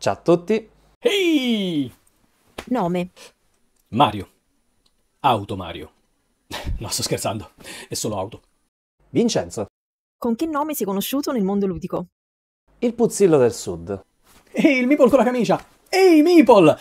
Ciao a tutti. Hey! Nome. Mario. Auto Mario. No, sto scherzando, è solo auto. Vincenzo. Con che nome sei conosciuto nel mondo ludico? Il Puzzillo del Sud. Ehi, il Meeple con la camicia! Ehi, Meeple!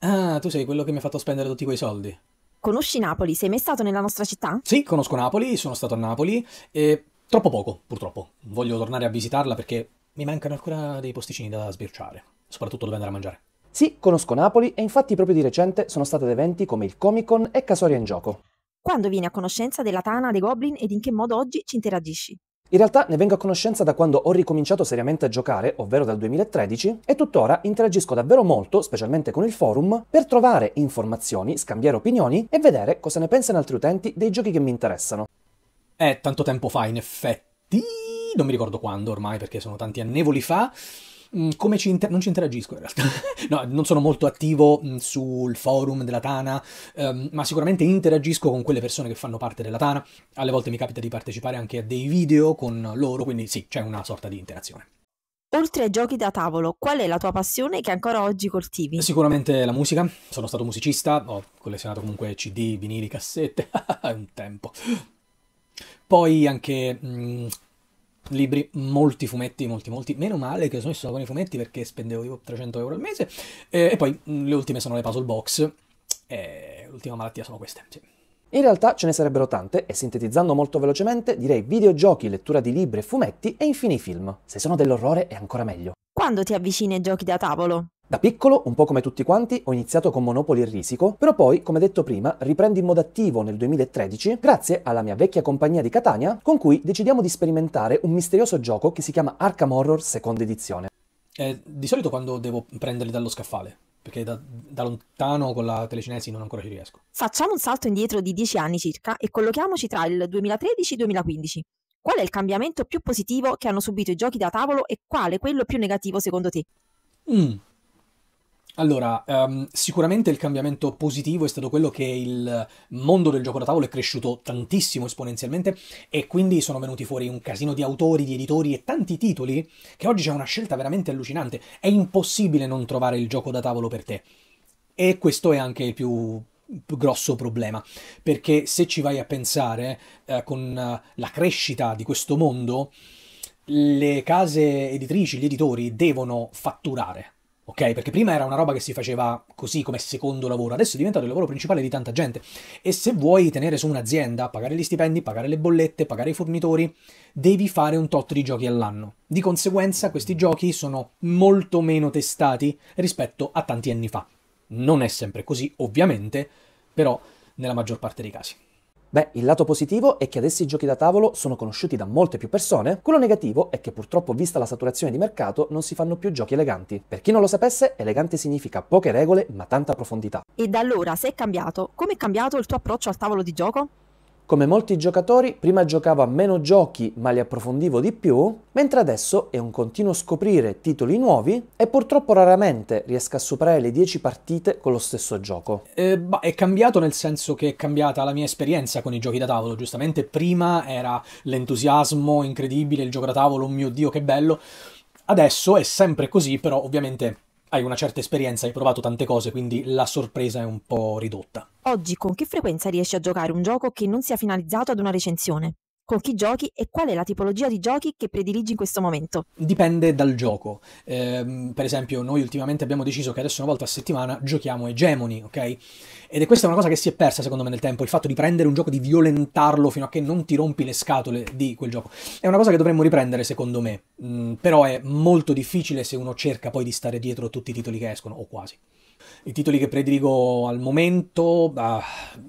Ah, tu sei quello che mi ha fatto spendere tutti quei soldi. Conosci Napoli? Sei mai stato nella nostra città? Sì, conosco Napoli, sono stato a Napoli e troppo poco, purtroppo. Voglio tornare a visitarla perché mi mancano ancora dei posticini da sbirciare soprattutto dove andare a mangiare. Sì, conosco Napoli e infatti proprio di recente sono state ad eventi come il Comic Con e Casoria in Gioco. Quando vieni a conoscenza della Tana, dei Goblin ed in che modo oggi ci interagisci? In realtà ne vengo a conoscenza da quando ho ricominciato seriamente a giocare, ovvero dal 2013, e tuttora interagisco davvero molto, specialmente con il forum, per trovare informazioni, scambiare opinioni e vedere cosa ne pensano altri utenti dei giochi che mi interessano. È eh, tanto tempo fa, in effetti, non mi ricordo quando ormai, perché sono tanti annevoli fa, Mm, come ci inter- non ci interagisco in realtà, no, non sono molto attivo mm, sul forum della Tana, ehm, ma sicuramente interagisco con quelle persone che fanno parte della Tana, alle volte mi capita di partecipare anche a dei video con loro, quindi sì, c'è una sorta di interazione. Oltre ai giochi da tavolo, qual è la tua passione che ancora oggi coltivi? Sicuramente la musica, sono stato musicista, ho collezionato comunque CD, vinili, cassette, un tempo. Poi anche mh, mm, libri, molti fumetti, molti, molti. Meno male che sono con i fumetti perché spendevo tipo 300 euro al mese. Eh, e poi mm, le ultime sono le puzzle box. Eh, l'ultima malattia sono queste, sì. In realtà ce ne sarebbero tante e sintetizzando molto velocemente direi videogiochi, lettura di libri e fumetti e infine i film. Se sono dell'orrore è ancora meglio. Quando ti avvicini ai giochi da tavolo? Da piccolo, un po' come tutti quanti, ho iniziato con Monopoli e Risico, però poi, come detto prima, riprendo in modo attivo nel 2013 grazie alla mia vecchia compagnia di Catania, con cui decidiamo di sperimentare un misterioso gioco che si chiama Arkham Horror Seconda Edizione. Eh, di solito quando devo prenderli dallo scaffale, perché da, da, lontano con la telecinesi non ancora ci riesco. Facciamo un salto indietro di 10 anni circa e collochiamoci tra il 2013 e il 2015. Qual è il cambiamento più positivo che hanno subito i giochi da tavolo e quale quello più negativo secondo te? Mm. Allora, um, sicuramente il cambiamento positivo è stato quello che il mondo del gioco da tavolo è cresciuto tantissimo esponenzialmente e quindi sono venuti fuori un casino di autori, di editori e tanti titoli che oggi c'è una scelta veramente allucinante. È impossibile non trovare il gioco da tavolo per te. E questo è anche il più grosso problema, perché se ci vai a pensare eh, con eh, la crescita di questo mondo, le case editrici, gli editori devono fatturare ok? Perché prima era una roba che si faceva così come secondo lavoro, adesso è diventato il lavoro principale di tanta gente. E se vuoi tenere su un'azienda, pagare gli stipendi, pagare le bollette, pagare i fornitori, devi fare un tot di giochi all'anno. Di conseguenza questi giochi sono molto meno testati rispetto a tanti anni fa. Non è sempre così, ovviamente, però nella maggior parte dei casi. Beh, il lato positivo è che adesso i giochi da tavolo sono conosciuti da molte più persone, quello negativo è che purtroppo vista la saturazione di mercato non si fanno più giochi eleganti. Per chi non lo sapesse, elegante significa poche regole ma tanta profondità. E da allora, se è cambiato, come è cambiato il tuo approccio al tavolo di gioco? Come molti giocatori, prima giocavo a meno giochi ma li approfondivo di più, mentre adesso è un continuo scoprire titoli nuovi e purtroppo raramente riesco a superare le 10 partite con lo stesso gioco. Eh, bah, è cambiato nel senso che è cambiata la mia esperienza con i giochi da tavolo, giustamente prima era l'entusiasmo incredibile, il gioco da tavolo, oh mio dio che bello, adesso è sempre così, però ovviamente hai una certa esperienza, hai provato tante cose, quindi la sorpresa è un po' ridotta. Oggi con che frequenza riesci a giocare un gioco che non sia finalizzato ad una recensione? con chi giochi e qual è la tipologia di giochi che prediligi in questo momento? Dipende dal gioco. Eh, per esempio, noi ultimamente abbiamo deciso che adesso una volta a settimana giochiamo Egemoni, ok? Ed è questa una cosa che si è persa secondo me nel tempo, il fatto di prendere un gioco, di violentarlo fino a che non ti rompi le scatole di quel gioco. È una cosa che dovremmo riprendere secondo me, mm, però è molto difficile se uno cerca poi di stare dietro tutti i titoli che escono, o quasi i titoli che prediligo al momento, uh,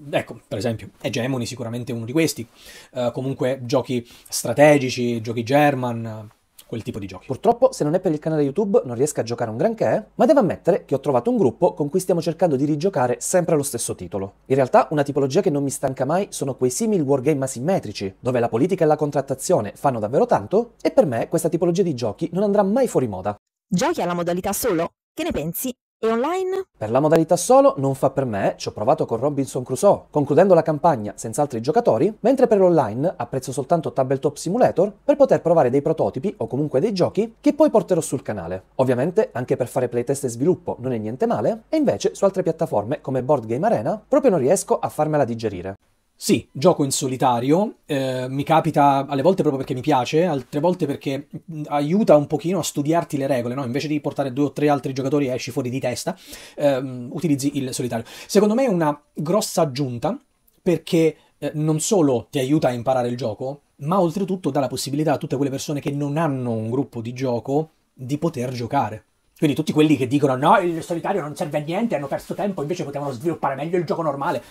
ecco, per esempio, Hegemony sicuramente uno di questi, uh, comunque giochi strategici, giochi German, quel tipo di giochi. Purtroppo, se non è per il canale YouTube, non riesco a giocare un granché, ma devo ammettere che ho trovato un gruppo con cui stiamo cercando di rigiocare sempre lo stesso titolo. In realtà, una tipologia che non mi stanca mai sono quei simili wargame asimmetrici, dove la politica e la contrattazione fanno davvero tanto, e per me questa tipologia di giochi non andrà mai fuori moda. Giochi alla modalità solo? Che ne pensi? E online? Per la modalità solo non fa per me, ci ho provato con Robinson Crusoe, concludendo la campagna senza altri giocatori, mentre per l'online apprezzo soltanto Tabletop Simulator per poter provare dei prototipi o comunque dei giochi che poi porterò sul canale. Ovviamente anche per fare playtest e sviluppo non è niente male, e invece su altre piattaforme come Board Game Arena proprio non riesco a farmela digerire. Sì, gioco in solitario, eh, mi capita alle volte proprio perché mi piace, altre volte perché aiuta un pochino a studiarti le regole, no? invece di portare due o tre altri giocatori e esci fuori di testa, eh, utilizzi il solitario. Secondo me è una grossa aggiunta perché eh, non solo ti aiuta a imparare il gioco, ma oltretutto dà la possibilità a tutte quelle persone che non hanno un gruppo di gioco di poter giocare. Quindi tutti quelli che dicono no, il solitario non serve a niente, hanno perso tempo, invece potevano sviluppare meglio il gioco normale.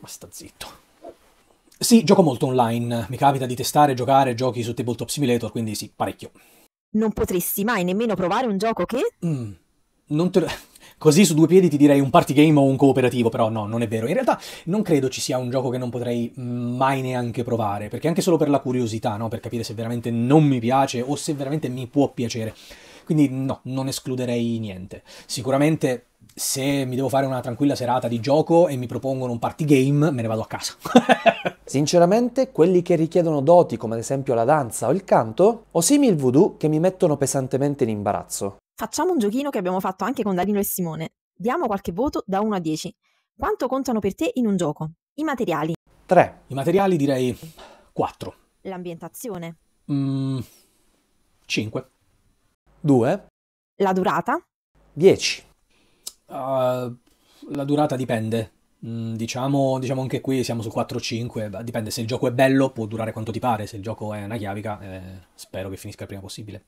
Ma sta zitto. Sì, gioco molto online, mi capita di testare e giocare giochi su Tabletop Simulator, quindi sì, parecchio. Non potresti mai nemmeno provare un gioco che... Mm, non te... lo... Così su due piedi ti direi un party game o un cooperativo, però no, non è vero. In realtà non credo ci sia un gioco che non potrei mai neanche provare, perché anche solo per la curiosità, no? per capire se veramente non mi piace o se veramente mi può piacere. Quindi no, non escluderei niente. Sicuramente se mi devo fare una tranquilla serata di gioco e mi propongono un party game, me ne vado a casa. Sinceramente, quelli che richiedono doti come ad esempio la danza o il canto, o simili voodoo che mi mettono pesantemente in imbarazzo. Facciamo un giochino che abbiamo fatto anche con Darino e Simone. Diamo qualche voto da 1 a 10. Quanto contano per te in un gioco? I materiali. 3. I materiali direi 4. L'ambientazione. Mm, 5. 2. La durata? 10. Uh, la durata dipende. Mm, diciamo, diciamo, anche qui siamo su 4-5. Dipende se il gioco è bello, può durare quanto ti pare. Se il gioco è una chiavica, eh, spero che finisca il prima possibile.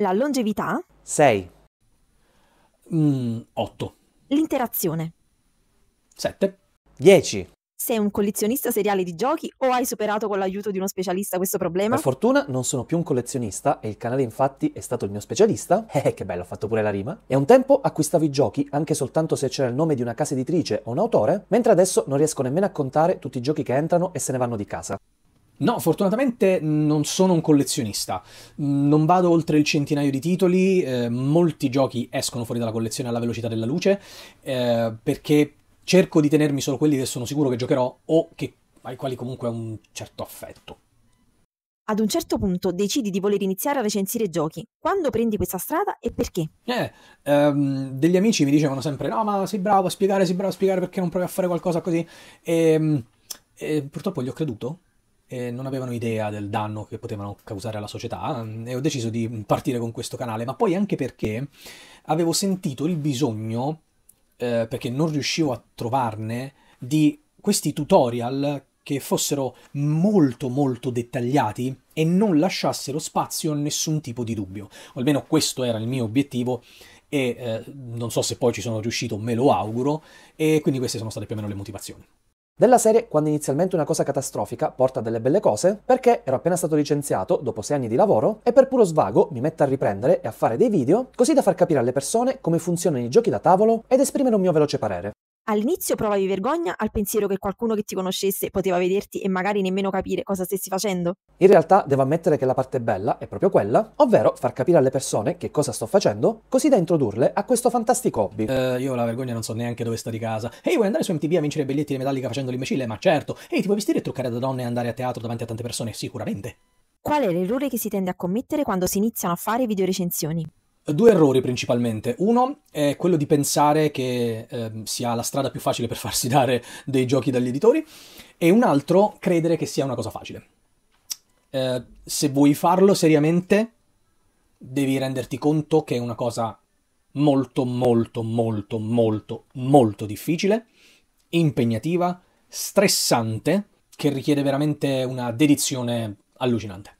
La longevità? 6. 8. Mm, L'interazione? 7. 10. Sei un collezionista seriale di giochi o hai superato con l'aiuto di uno specialista questo problema? Per fortuna non sono più un collezionista e il canale infatti è stato il mio specialista. Eh, che bello, ho fatto pure la rima. E un tempo acquistavi giochi anche soltanto se c'era il nome di una casa editrice o un autore, mentre adesso non riesco nemmeno a contare tutti i giochi che entrano e se ne vanno di casa. No, fortunatamente non sono un collezionista, non vado oltre il centinaio di titoli, eh, molti giochi escono fuori dalla collezione alla velocità della luce, eh, perché cerco di tenermi solo quelli che sono sicuro che giocherò o che, ai quali comunque ho un certo affetto. Ad un certo punto decidi di voler iniziare a recensire giochi. Quando prendi questa strada e perché? Eh, ehm, degli amici mi dicevano sempre: No, ma sei bravo a spiegare, sei bravo a spiegare perché non provi a fare qualcosa così. E, ehm, e purtroppo gli ho creduto non avevano idea del danno che potevano causare alla società mm, e ho deciso di partire con questo canale, ma poi anche perché avevo sentito il bisogno eh, perché non riuscivo a trovarne, di questi tutorial che fossero molto molto dettagliati e non lasciassero spazio a nessun tipo di dubbio. O almeno questo era il mio obiettivo e eh, non so se poi ci sono riuscito, me lo auguro, e quindi queste sono state più o meno le motivazioni. Della serie, quando inizialmente una cosa catastrofica porta delle belle cose, perché ero appena stato licenziato dopo sei anni di lavoro e per puro svago mi metto a riprendere e a fare dei video, così da far capire alle persone come funzionano i giochi da tavolo ed esprimere un mio veloce parere. All'inizio provavi vergogna al pensiero che qualcuno che ti conoscesse poteva vederti e magari nemmeno capire cosa stessi facendo? In realtà devo ammettere che la parte bella è proprio quella, ovvero far capire alle persone che cosa sto facendo, così da introdurle a questo fantastico hobby. Eh, io la vergogna non so neanche dove sta di casa. Ehi, vuoi andare su MTV a vincere i biglietti di Metallica facendo l'imbecille? Ma certo! Ehi, ti vuoi vestire e truccare da donne e andare a teatro davanti a tante persone? Sicuramente! Qual è l'errore che si tende a commettere quando si iniziano a fare video recensioni? Due errori principalmente. Uno è quello di pensare che eh, sia la strada più facile per farsi dare dei giochi dagli editori e un altro credere che sia una cosa facile. Eh, se vuoi farlo seriamente devi renderti conto che è una cosa molto molto molto molto molto difficile, impegnativa, stressante, che richiede veramente una dedizione allucinante.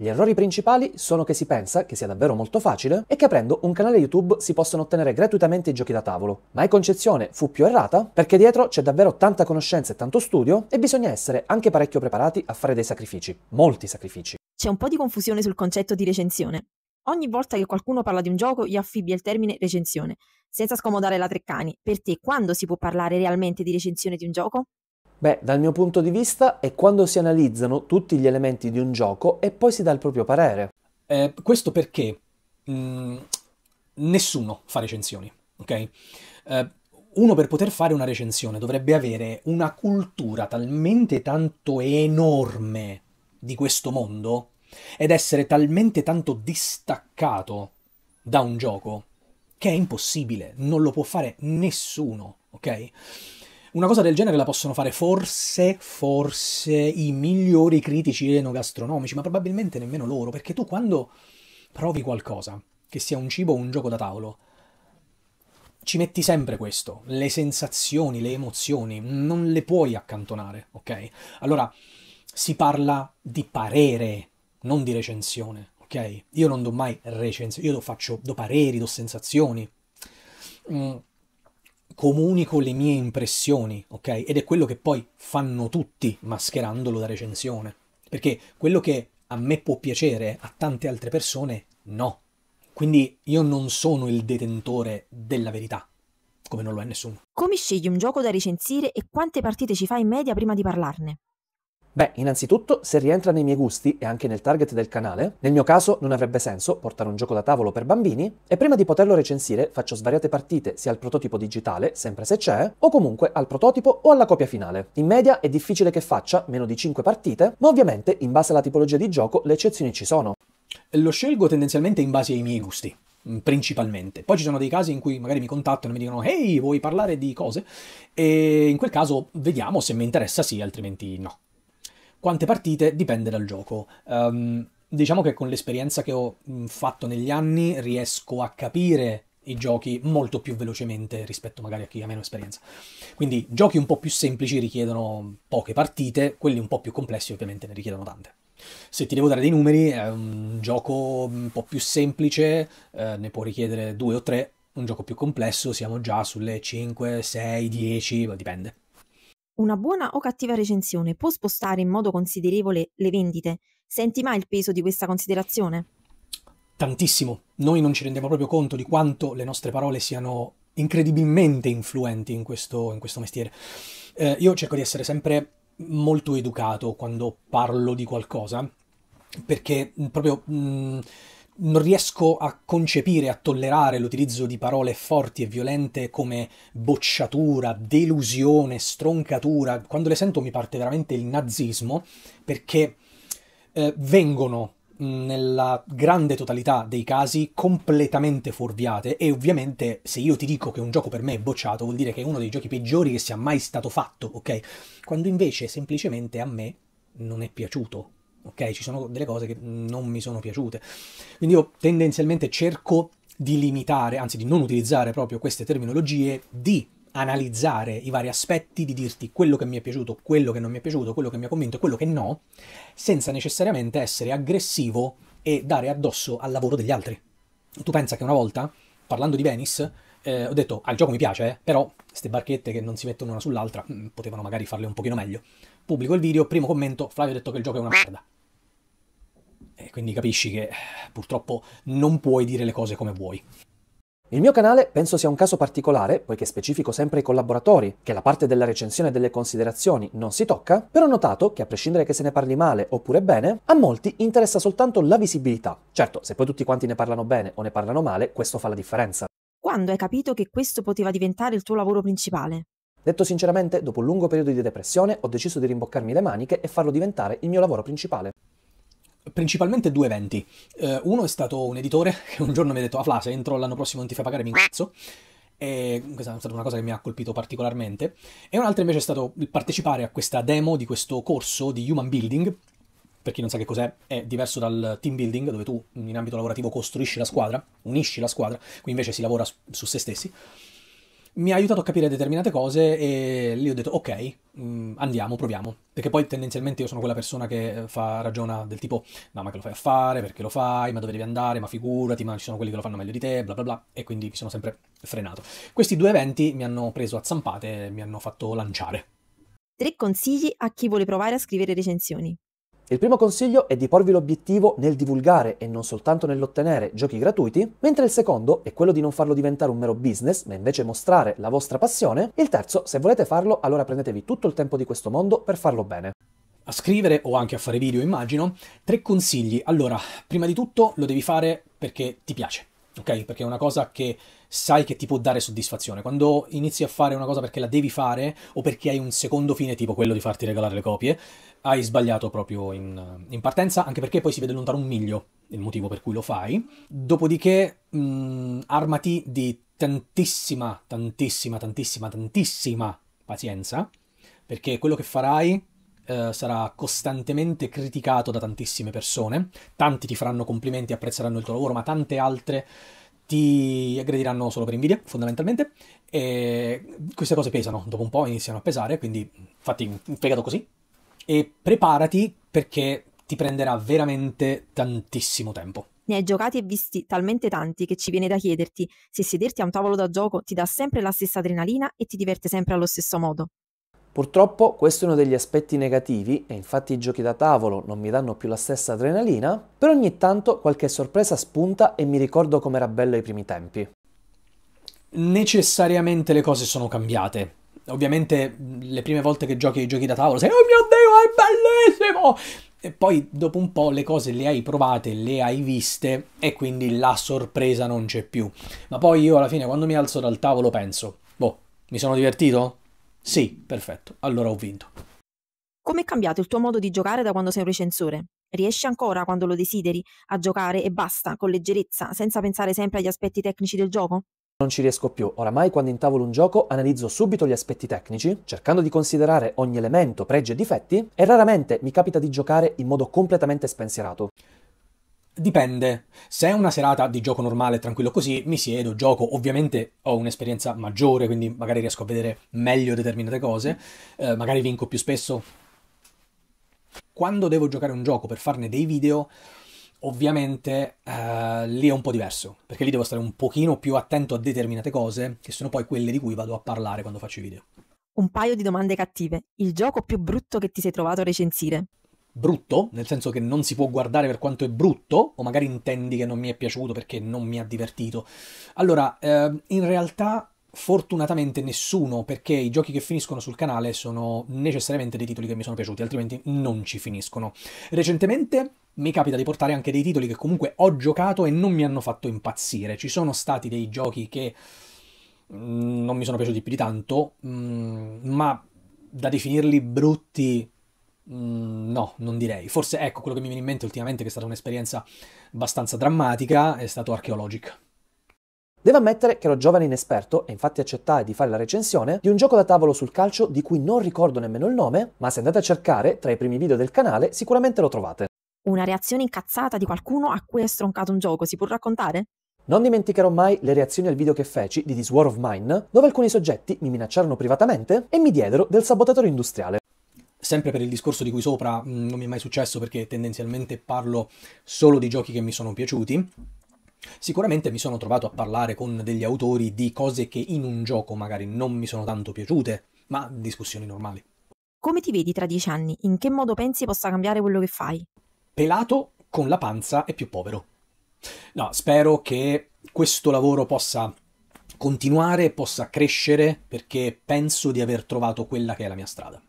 Gli errori principali sono che si pensa che sia davvero molto facile e che aprendo un canale YouTube si possono ottenere gratuitamente i giochi da tavolo. Ma è concezione fu più errata perché dietro c'è davvero tanta conoscenza e tanto studio e bisogna essere anche parecchio preparati a fare dei sacrifici, molti sacrifici. C'è un po' di confusione sul concetto di recensione. Ogni volta che qualcuno parla di un gioco gli affibbia il termine recensione, senza scomodare la Treccani. Per te quando si può parlare realmente di recensione di un gioco? Beh, dal mio punto di vista è quando si analizzano tutti gli elementi di un gioco e poi si dà il proprio parere. Eh, questo perché mh, mm, nessuno fa recensioni, ok? Eh, uno per poter fare una recensione dovrebbe avere una cultura talmente tanto enorme di questo mondo ed essere talmente tanto distaccato da un gioco che è impossibile, non lo può fare nessuno, ok? Una cosa del genere la possono fare forse, forse i migliori critici enogastronomici, ma probabilmente nemmeno loro, perché tu quando provi qualcosa, che sia un cibo o un gioco da tavolo, ci metti sempre questo, le sensazioni, le emozioni, non le puoi accantonare, ok? Allora si parla di parere, non di recensione, ok? Io non do mai recensioni, io do, faccio, do pareri, do sensazioni. Mm comunico le mie impressioni, ok? Ed è quello che poi fanno tutti mascherandolo da recensione. Perché quello che a me può piacere, a tante altre persone no. Quindi io non sono il detentore della verità, come non lo è nessuno. Come scegli un gioco da recensire e quante partite ci fai in media prima di parlarne? Beh, innanzitutto, se rientra nei miei gusti e anche nel target del canale, nel mio caso non avrebbe senso portare un gioco da tavolo per bambini e prima di poterlo recensire faccio svariate partite sia al prototipo digitale, sempre se c'è, o comunque al prototipo o alla copia finale. In media è difficile che faccia meno di 5 partite, ma ovviamente in base alla tipologia di gioco le eccezioni ci sono. Lo scelgo tendenzialmente in base ai miei gusti mm, principalmente. Poi ci sono dei casi in cui magari mi contattano e mi dicono ehi, vuoi parlare di cose? E in quel caso vediamo se mi interessa sì, altrimenti no. Quante partite dipende dal gioco. Um, diciamo che con l'esperienza che ho fatto negli anni riesco a capire i giochi molto più velocemente rispetto magari a chi ha meno esperienza. Quindi giochi un po' più semplici richiedono poche partite, quelli un po' più complessi ovviamente ne richiedono tante. Se ti devo dare dei numeri, un gioco un po' più semplice eh, ne può richiedere due o tre, un gioco più complesso siamo già sulle 5, 6, 10, dipende. Una buona o cattiva recensione può spostare in modo considerevole le vendite? Senti mai il peso di questa considerazione? Tantissimo. Noi non ci rendiamo proprio conto di quanto le nostre parole siano incredibilmente influenti in questo, in questo mestiere. Eh, io cerco di essere sempre molto educato quando parlo di qualcosa, perché proprio... Mh, mm, non riesco a concepire, a tollerare l'utilizzo di parole forti e violente come bocciatura, delusione, stroncatura. Quando le sento mi parte veramente il nazismo perché eh, vengono mm, nella grande totalità dei casi completamente fuorviate e ovviamente se io ti dico che un gioco per me è bocciato vuol dire che è uno dei giochi peggiori che sia mai stato fatto, ok? Quando invece semplicemente a me non è piaciuto ok, ci sono delle cose che non mi sono piaciute. Quindi io tendenzialmente cerco di limitare, anzi di non utilizzare proprio queste terminologie, di analizzare i vari aspetti, di dirti quello che mi è piaciuto, quello che non mi è piaciuto, quello che mi ha convinto e quello che no, senza necessariamente essere aggressivo e dare addosso al lavoro degli altri. Tu pensa che una volta, parlando di Venice, eh, ho detto, al ah, gioco mi piace, eh, però queste barchette che non si mettono una sull'altra, mh, mm, potevano magari farle un pochino meglio. Pubblico il video, primo commento, Flavio ha detto che il gioco è una merda. E quindi capisci che purtroppo non puoi dire le cose come vuoi. Il mio canale penso sia un caso particolare, poiché specifico sempre ai collaboratori, che la parte della recensione e delle considerazioni non si tocca, però ho notato che a prescindere che se ne parli male oppure bene, a molti interessa soltanto la visibilità. Certo, se poi tutti quanti ne parlano bene o ne parlano male, questo fa la differenza. Quando hai capito che questo poteva diventare il tuo lavoro principale? Detto sinceramente, dopo un lungo periodo di depressione ho deciso di rimboccarmi le maniche e farlo diventare il mio lavoro principale principalmente due eventi. Uh, uno è stato un editore che un giorno mi ha detto: Ah, Fla, se entro l'anno prossimo non ti fai pagare, mi incazzo. E questa è stata una cosa che mi ha colpito particolarmente. E un altro invece è stato partecipare a questa demo di questo corso di human building per chi non sa che cos'è, è diverso dal team building, dove tu in ambito lavorativo costruisci la squadra, unisci la squadra, qui invece si lavora su, se stessi. Mi ha aiutato a capire determinate cose e lì ho detto ok, mm, andiamo, proviamo. Perché poi tendenzialmente io sono quella persona che eh, fa ragiona del tipo no ma che lo fai a fare, perché lo fai, ma dove devi andare, ma figurati, ma ci sono quelli che lo fanno meglio di te, bla bla bla, e quindi mi sono sempre frenato. Questi due eventi mi hanno preso a zampate e mi hanno fatto lanciare. Tre consigli a chi vuole provare a scrivere recensioni. Il primo consiglio è di porvi l'obiettivo nel divulgare e non soltanto nell'ottenere giochi gratuiti, mentre il secondo è quello di non farlo diventare un mero business, ma invece mostrare la vostra passione. Il terzo, se volete farlo, allora prendetevi tutto il tempo di questo mondo per farlo bene a scrivere o anche a fare video, immagino, tre consigli. Allora, prima di tutto lo devi fare perché ti piace ok? Perché è una cosa che sai che ti può dare soddisfazione. Quando inizi a fare una cosa perché la devi fare o perché hai un secondo fine, tipo quello di farti regalare le copie, hai sbagliato proprio in, in partenza, anche perché poi si vede lontano un miglio il motivo per cui lo fai. Dopodiché, mh, mm, armati di tantissima, tantissima, tantissima, tantissima pazienza, perché quello che farai eh, sarà costantemente criticato da tantissime persone, tanti ti faranno complimenti e apprezzeranno il tuo lavoro, ma tante altre ti aggrediranno solo per invidia, fondamentalmente, e queste cose pesano, dopo un po' iniziano a pesare, quindi fatti un fegato così, e preparati perché ti prenderà veramente tantissimo tempo. Ne hai giocati e visti talmente tanti che ci viene da chiederti se sederti a un tavolo da gioco ti dà sempre la stessa adrenalina e ti diverte sempre allo stesso modo. Purtroppo questo è uno degli aspetti negativi e infatti i giochi da tavolo non mi danno più la stessa adrenalina, però ogni tanto qualche sorpresa spunta e mi ricordo com'era bello ai primi tempi. Necessariamente le cose sono cambiate. Ovviamente le prime volte che giochi ai giochi da tavolo sei Oh mio Dio, è bellissimo! E poi dopo un po' le cose le hai provate, le hai viste e quindi la sorpresa non c'è più. Ma poi io alla fine quando mi alzo dal tavolo penso, boh, mi sono divertito? Sì, perfetto, allora ho vinto. Come è cambiato il tuo modo di giocare da quando sei un recensore? Riesci ancora, quando lo desideri, a giocare e basta, con leggerezza, senza pensare sempre agli aspetti tecnici del gioco? Non ci riesco più. Oramai quando intavolo un gioco analizzo subito gli aspetti tecnici, cercando di considerare ogni elemento, pregi e difetti, e raramente mi capita di giocare in modo completamente spensierato. Dipende. Se è una serata di gioco normale, tranquillo così, mi siedo, gioco. Ovviamente ho un'esperienza maggiore, quindi magari riesco a vedere meglio determinate cose. Eh, magari vinco più spesso. Quando devo giocare un gioco per farne dei video, ovviamente eh, lì è un po' diverso, perché lì devo stare un pochino più attento a determinate cose, che sono poi quelle di cui vado a parlare quando faccio i video. Un paio di domande cattive. Il gioco più brutto che ti sei trovato a recensire? brutto, nel senso che non si può guardare per quanto è brutto, o magari intendi che non mi è piaciuto perché non mi ha divertito. Allora, eh, in realtà fortunatamente nessuno, perché i giochi che finiscono sul canale sono necessariamente dei titoli che mi sono piaciuti, altrimenti non ci finiscono. Recentemente mi capita di portare anche dei titoli che comunque ho giocato e non mi hanno fatto impazzire. Ci sono stati dei giochi che mm, non mi sono piaciuti più di tanto, mm, ma da definirli brutti Mm, no, non direi. Forse ecco quello che mi viene in mente ultimamente, che è stata un'esperienza abbastanza drammatica, è stato Archeologic. Devo ammettere che ero giovane inesperto e infatti accettai di fare la recensione di un gioco da tavolo sul calcio di cui non ricordo nemmeno il nome, ma se andate a cercare tra i primi video del canale sicuramente lo trovate. Una reazione incazzata di qualcuno a cui è stroncato un gioco, si può raccontare? Non dimenticherò mai le reazioni al video che feci di This War of Mine, dove alcuni soggetti mi minacciarono privatamente e mi diedero del sabotatore industriale sempre per il discorso di cui sopra mm, non mi è mai successo perché tendenzialmente parlo solo di giochi che mi sono piaciuti. Sicuramente mi sono trovato a parlare con degli autori di cose che in un gioco magari non mi sono tanto piaciute, ma discussioni normali. Come ti vedi tra dieci anni? In che modo pensi possa cambiare quello che fai? Pelato, con la panza e più povero. No, spero che questo lavoro possa continuare, possa crescere, perché penso di aver trovato quella che è la mia strada.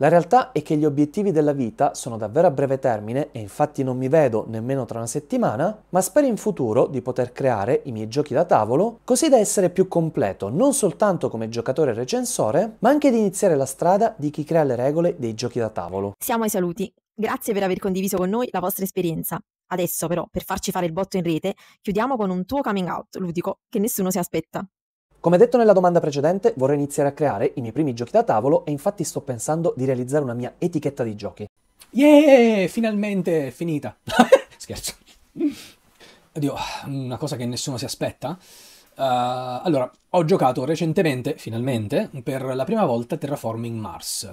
La realtà è che gli obiettivi della vita sono davvero a breve termine e infatti non mi vedo nemmeno tra una settimana, ma spero in futuro di poter creare i miei giochi da tavolo così da essere più completo non soltanto come giocatore recensore, ma anche di iniziare la strada di chi crea le regole dei giochi da tavolo. Siamo ai saluti. Grazie per aver condiviso con noi la vostra esperienza. Adesso però, per farci fare il botto in rete, chiudiamo con un tuo coming out ludico che nessuno si aspetta. Come detto nella domanda precedente, vorrei iniziare a creare i miei primi giochi da tavolo e infatti sto pensando di realizzare una mia etichetta di giochi. Yeah, finalmente è finita. Scherzo. Oddio, una cosa che nessuno si aspetta. Uh, allora, ho giocato recentemente, finalmente, per la prima volta Terraforming Mars.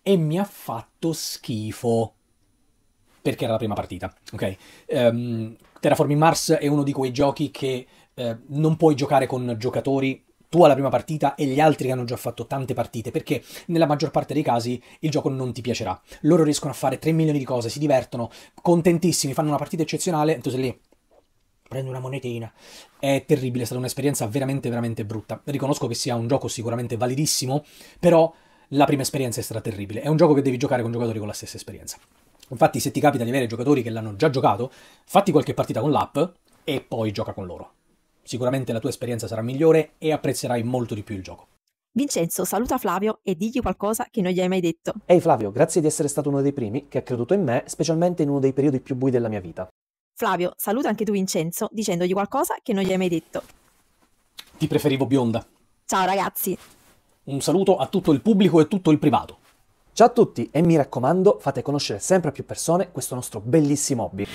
E mi ha fatto schifo. Perché era la prima partita, ok? Um, Terraforming Mars è uno di quei giochi che eh, non puoi giocare con giocatori tu alla prima partita e gli altri che hanno già fatto tante partite, perché nella maggior parte dei casi il gioco non ti piacerà. Loro riescono a fare 3 milioni di cose, si divertono, contentissimi, fanno una partita eccezionale, tu sei lì, prendi una monetina. È terribile, è stata un'esperienza veramente, veramente brutta. Riconosco che sia un gioco sicuramente validissimo, però la prima esperienza è stata terribile. È un gioco che devi giocare con giocatori con la stessa esperienza. Infatti, se ti capita di avere giocatori che l'hanno già giocato, fatti qualche partita con l'app e poi gioca con loro. Sicuramente la tua esperienza sarà migliore e apprezzerai molto di più il gioco. Vincenzo saluta Flavio e digli qualcosa che non gli hai mai detto. Ehi hey Flavio, grazie di essere stato uno dei primi che ha creduto in me, specialmente in uno dei periodi più bui della mia vita. Flavio, saluta anche tu Vincenzo dicendogli qualcosa che non gli hai mai detto. Ti preferivo bionda. Ciao ragazzi. Un saluto a tutto il pubblico e tutto il privato. Ciao a tutti e mi raccomando fate conoscere sempre a più persone questo nostro bellissimo hobby.